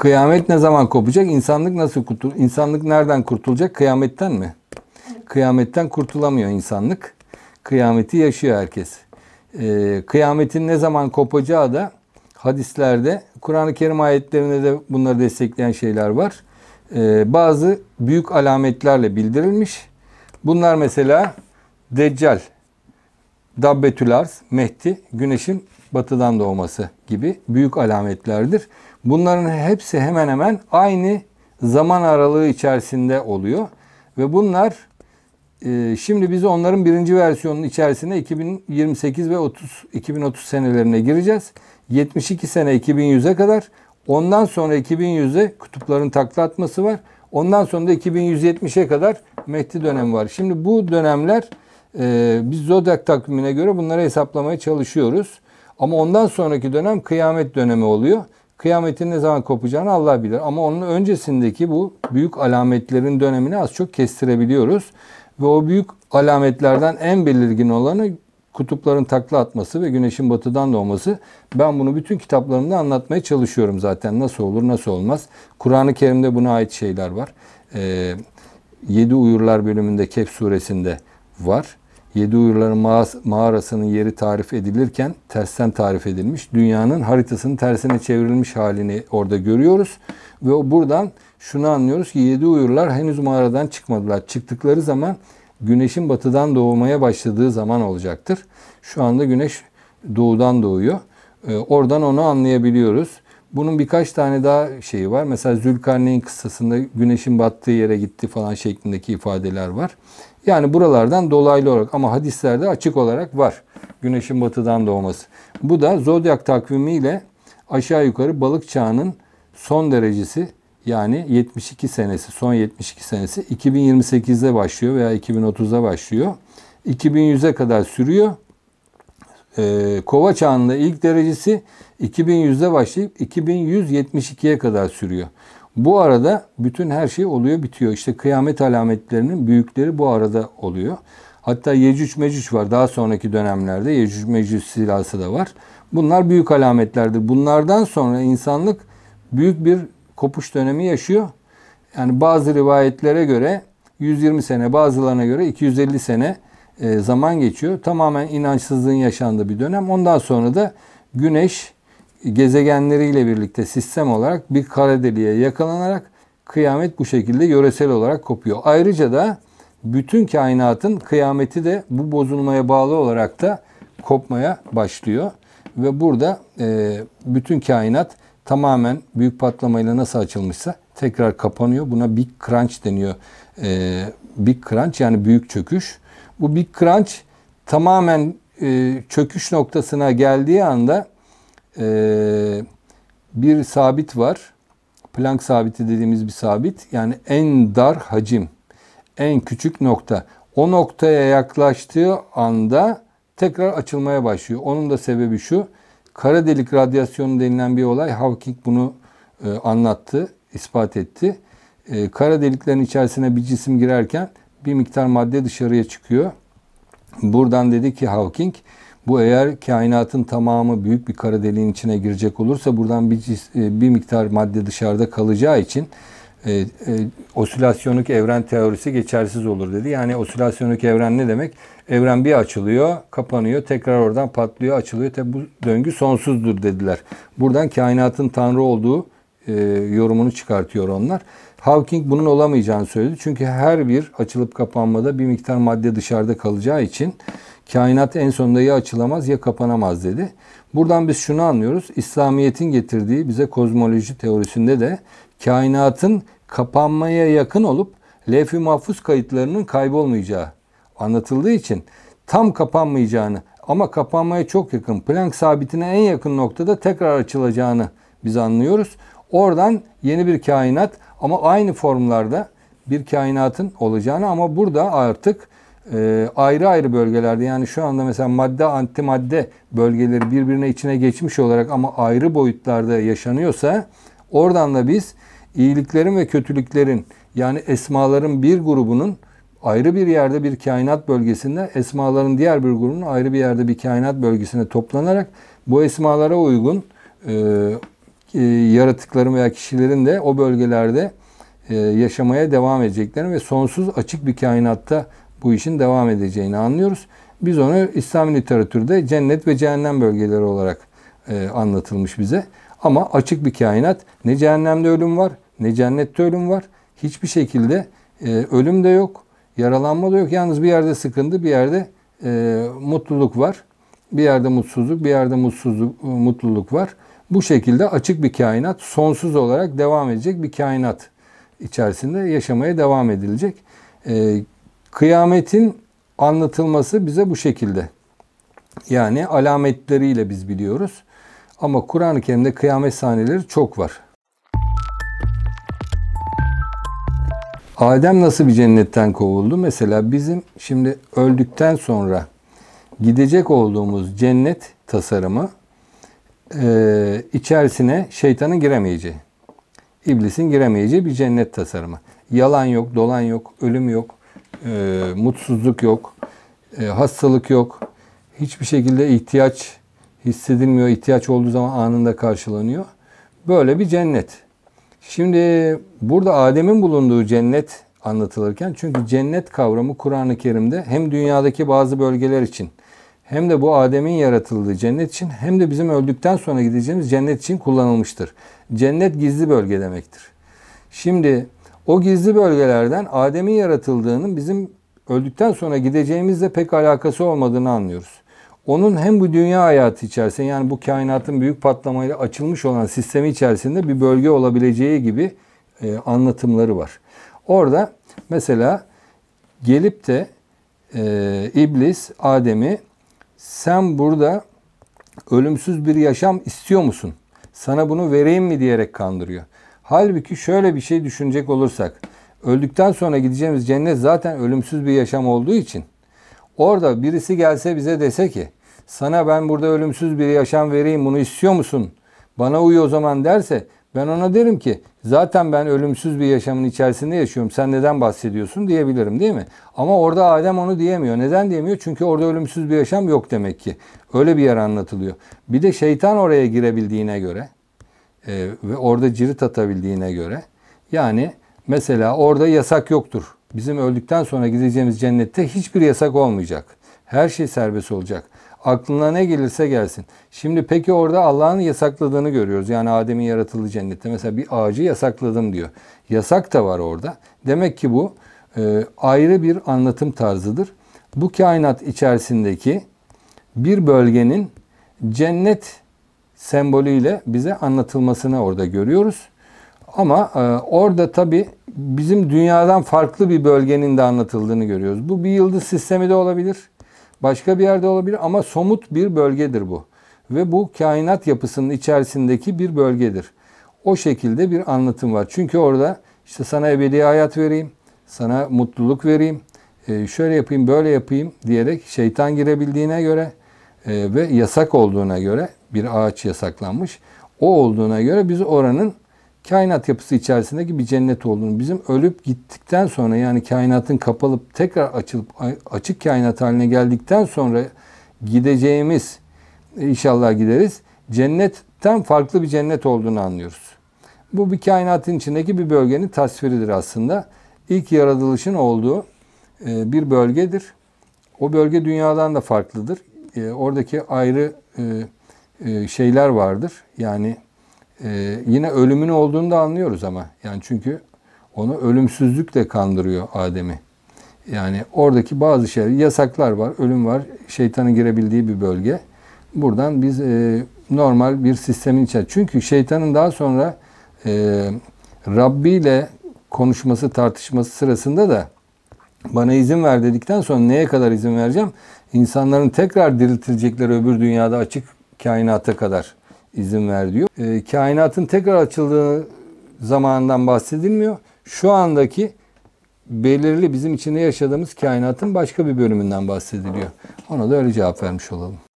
Kıyamet ne zaman kopacak? İnsanlık nasıl kurtul? İnsanlık nereden kurtulacak? Kıyametten mi? Kıyametten kurtulamıyor insanlık. Kıyameti yaşıyor herkes. Ee, kıyametin ne zaman kopacağı da hadislerde, Kur'an-ı Kerim ayetlerinde de bunları destekleyen şeyler var. Ee, bazı büyük alametlerle bildirilmiş. Bunlar mesela Deccal, Dabbetül Arz, Mehdi, Güneş'in batıdan doğması gibi büyük alametlerdir. Bunların hepsi hemen hemen aynı zaman aralığı içerisinde oluyor. Ve bunlar e, şimdi biz onların birinci versiyonunun içerisine 2028 ve 30 2030 senelerine gireceğiz. 72 sene 2100'e kadar. Ondan sonra 2100'e kutupların takla atması var. Ondan sonra da 2170'e kadar Mehdi dönemi var. Şimdi bu dönemler e, biz zodyak takvimine göre bunları hesaplamaya çalışıyoruz. Ama ondan sonraki dönem kıyamet dönemi oluyor. Kıyametin ne zaman kopacağını Allah bilir. Ama onun öncesindeki bu büyük alametlerin dönemini az çok kestirebiliyoruz. Ve o büyük alametlerden en belirgin olanı kutupların takla atması ve güneşin batıdan doğması. Ben bunu bütün kitaplarımda anlatmaya çalışıyorum zaten. Nasıl olur, nasıl olmaz. Kur'an-ı Kerim'de buna ait şeyler var. Ee, 7 Uyurlar bölümünde Kehf suresinde var. Yedi Uyurların mağarasının yeri tarif edilirken tersten tarif edilmiş. Dünyanın haritasının tersine çevrilmiş halini orada görüyoruz. Ve buradan şunu anlıyoruz ki yedi uyurlar henüz mağaradan çıkmadılar. Çıktıkları zaman güneşin batıdan doğmaya başladığı zaman olacaktır. Şu anda güneş doğudan doğuyor. Ee, oradan onu anlayabiliyoruz. Bunun birkaç tane daha şeyi var. Mesela Zülkarneyn kıssasında güneşin battığı yere gitti falan şeklindeki ifadeler var. Yani buralardan dolaylı olarak ama hadislerde açık olarak var. Güneşin batıdan doğması. Bu da zodyak takvimiyle aşağı yukarı balık çağının son derecesi yani 72 senesi, son 72 senesi 2028'de başlıyor veya 2030'da başlıyor. 2100'e kadar sürüyor e, kova çağında ilk derecesi 2100'de başlayıp 2172'ye kadar sürüyor. Bu arada bütün her şey oluyor bitiyor. İşte kıyamet alametlerinin büyükleri bu arada oluyor. Hatta Yecüc Mecüc var. Daha sonraki dönemlerde Yecüc Mecüc silası da var. Bunlar büyük alametlerdir. Bunlardan sonra insanlık büyük bir kopuş dönemi yaşıyor. Yani bazı rivayetlere göre 120 sene, bazılarına göre 250 sene e, zaman geçiyor. Tamamen inançsızlığın yaşandığı bir dönem. Ondan sonra da güneş gezegenleriyle birlikte sistem olarak bir kara deliğe yakalanarak kıyamet bu şekilde yöresel olarak kopuyor. Ayrıca da bütün kainatın kıyameti de bu bozulmaya bağlı olarak da kopmaya başlıyor. Ve burada e, bütün kainat tamamen büyük patlamayla nasıl açılmışsa tekrar kapanıyor. Buna Big Crunch deniyor. E, Big Crunch yani büyük çöküş. Bu bir Crunch tamamen e, çöküş noktasına geldiği anda e, bir sabit var. Planck sabiti dediğimiz bir sabit. Yani en dar hacim, en küçük nokta. O noktaya yaklaştığı anda tekrar açılmaya başlıyor. Onun da sebebi şu. Kara delik radyasyonu denilen bir olay. Hawking bunu e, anlattı, ispat etti. E, kara deliklerin içerisine bir cisim girerken bir miktar madde dışarıya çıkıyor. Buradan dedi ki Hawking bu eğer kainatın tamamı büyük bir kara deliğin içine girecek olursa buradan bir, e, bir miktar madde dışarıda kalacağı için e, e, osilasyonluk evren teorisi geçersiz olur dedi. Yani osilasyonluk evren ne demek? Evren bir açılıyor, kapanıyor, tekrar oradan patlıyor, açılıyor. Tabi bu döngü sonsuzdur dediler. Buradan kainatın tanrı olduğu e, yorumunu çıkartıyor onlar. Hawking bunun olamayacağını söyledi. Çünkü her bir açılıp kapanmada bir miktar madde dışarıda kalacağı için kainat en sonunda ya açılamaz ya kapanamaz dedi. Buradan biz şunu anlıyoruz. İslamiyet'in getirdiği bize kozmoloji teorisinde de kainatın kapanmaya yakın olup lef-i mahfuz kayıtlarının kaybolmayacağı anlatıldığı için tam kapanmayacağını ama kapanmaya çok yakın Planck sabitine en yakın noktada tekrar açılacağını biz anlıyoruz. Oradan yeni bir kainat ama aynı formlarda bir kainatın olacağını ama burada artık e, ayrı ayrı bölgelerde yani şu anda mesela madde antimadde bölgeleri birbirine içine geçmiş olarak ama ayrı boyutlarda yaşanıyorsa oradan da biz iyiliklerin ve kötülüklerin yani esmaların bir grubunun ayrı bir yerde bir kainat bölgesinde esmaların diğer bir grubunun ayrı bir yerde bir kainat bölgesinde toplanarak bu esmalara uygun e, e, yaratıkların veya kişilerin de o bölgelerde e, yaşamaya devam edeceklerini ve sonsuz açık bir kainatta bu işin devam edeceğini anlıyoruz. Biz onu İslam literatürde cennet ve cehennem bölgeleri olarak e, anlatılmış bize. Ama açık bir kainat ne cehennemde ölüm var ne cennette ölüm var. Hiçbir şekilde e, ölüm de yok, yaralanma da yok. Yalnız bir yerde sıkıntı, bir yerde mutluluk var bir yerde mutsuzluk, bir yerde mutsuzluk, e, mutluluk var. Bu şekilde açık bir kainat, sonsuz olarak devam edecek bir kainat içerisinde yaşamaya devam edilecek. E, kıyametin anlatılması bize bu şekilde. Yani alametleriyle biz biliyoruz. Ama Kur'an-ı Kerim'de kıyamet sahneleri çok var. Adem nasıl bir cennetten kovuldu? Mesela bizim şimdi öldükten sonra gidecek olduğumuz cennet tasarımı e, içerisine şeytanın giremeyeceği, iblisin giremeyeceği bir cennet tasarımı. Yalan yok, dolan yok, ölüm yok, e, mutsuzluk yok, e, hastalık yok. Hiçbir şekilde ihtiyaç hissedilmiyor. İhtiyaç olduğu zaman anında karşılanıyor. Böyle bir cennet. Şimdi burada Adem'in bulunduğu cennet anlatılırken çünkü cennet kavramı Kur'an-ı Kerim'de hem dünyadaki bazı bölgeler için hem de bu Adem'in yaratıldığı cennet için hem de bizim öldükten sonra gideceğimiz cennet için kullanılmıştır. Cennet gizli bölge demektir. Şimdi o gizli bölgelerden Adem'in yaratıldığının bizim öldükten sonra gideceğimizle pek alakası olmadığını anlıyoruz. Onun hem bu dünya hayatı içerisinde yani bu kainatın büyük patlamayla açılmış olan sistemi içerisinde bir bölge olabileceği gibi e, anlatımları var. Orada mesela gelip de e, iblis Adem'i sen burada ölümsüz bir yaşam istiyor musun? Sana bunu vereyim mi diyerek kandırıyor. Halbuki şöyle bir şey düşünecek olursak öldükten sonra gideceğimiz cennet zaten ölümsüz bir yaşam olduğu için orada birisi gelse bize dese ki sana ben burada ölümsüz bir yaşam vereyim bunu istiyor musun? Bana uyu o zaman derse ben ona derim ki Zaten ben ölümsüz bir yaşamın içerisinde yaşıyorum. Sen neden bahsediyorsun diyebilirim değil mi? Ama orada Adem onu diyemiyor. Neden diyemiyor? Çünkü orada ölümsüz bir yaşam yok demek ki. Öyle bir yer anlatılıyor. Bir de şeytan oraya girebildiğine göre e, ve orada cirit atabildiğine göre yani mesela orada yasak yoktur. Bizim öldükten sonra gideceğimiz cennette hiçbir yasak olmayacak. Her şey serbest olacak. Aklına ne gelirse gelsin. Şimdi peki orada Allah'ın yasakladığını görüyoruz. Yani Adem'in yaratıldığı cennette mesela bir ağacı yasakladım diyor. Yasak da var orada. Demek ki bu e, ayrı bir anlatım tarzıdır. Bu kainat içerisindeki bir bölgenin cennet sembolüyle bize anlatılmasını orada görüyoruz. Ama e, orada tabi bizim dünyadan farklı bir bölgenin de anlatıldığını görüyoruz. Bu bir yıldız sistemi de olabilir. Başka bir yerde olabilir ama somut bir bölgedir bu. Ve bu kainat yapısının içerisindeki bir bölgedir. O şekilde bir anlatım var. Çünkü orada işte sana ebedi hayat vereyim, sana mutluluk vereyim, e, şöyle yapayım, böyle yapayım diyerek şeytan girebildiğine göre e, ve yasak olduğuna göre bir ağaç yasaklanmış. O olduğuna göre biz oranın kainat yapısı içerisindeki bir cennet olduğunu, bizim ölüp gittikten sonra yani kainatın kapalıp tekrar açılıp açık kainat haline geldikten sonra gideceğimiz inşallah gideriz. Cennetten farklı bir cennet olduğunu anlıyoruz. Bu bir kainatın içindeki bir bölgenin tasviridir aslında. İlk yaratılışın olduğu e, bir bölgedir. O bölge dünyadan da farklıdır. E, oradaki ayrı e, şeyler vardır. Yani ee, yine ölümün olduğunu da anlıyoruz ama. Yani çünkü onu ölümsüzlük de kandırıyor Adem'i. Yani oradaki bazı şeyler, yasaklar var, ölüm var, şeytanın girebildiği bir bölge. Buradan biz e, normal bir sistemin içer. Çünkü şeytanın daha sonra e, Rabbi ile konuşması, tartışması sırasında da bana izin ver dedikten sonra neye kadar izin vereceğim? İnsanların tekrar diriltilecekleri öbür dünyada açık kainata kadar izin ver diyor. E, kainatın tekrar açıldığı zamanından bahsedilmiyor. Şu andaki belirli bizim içinde yaşadığımız kainatın başka bir bölümünden bahsediliyor. Ona da öyle cevap vermiş olalım.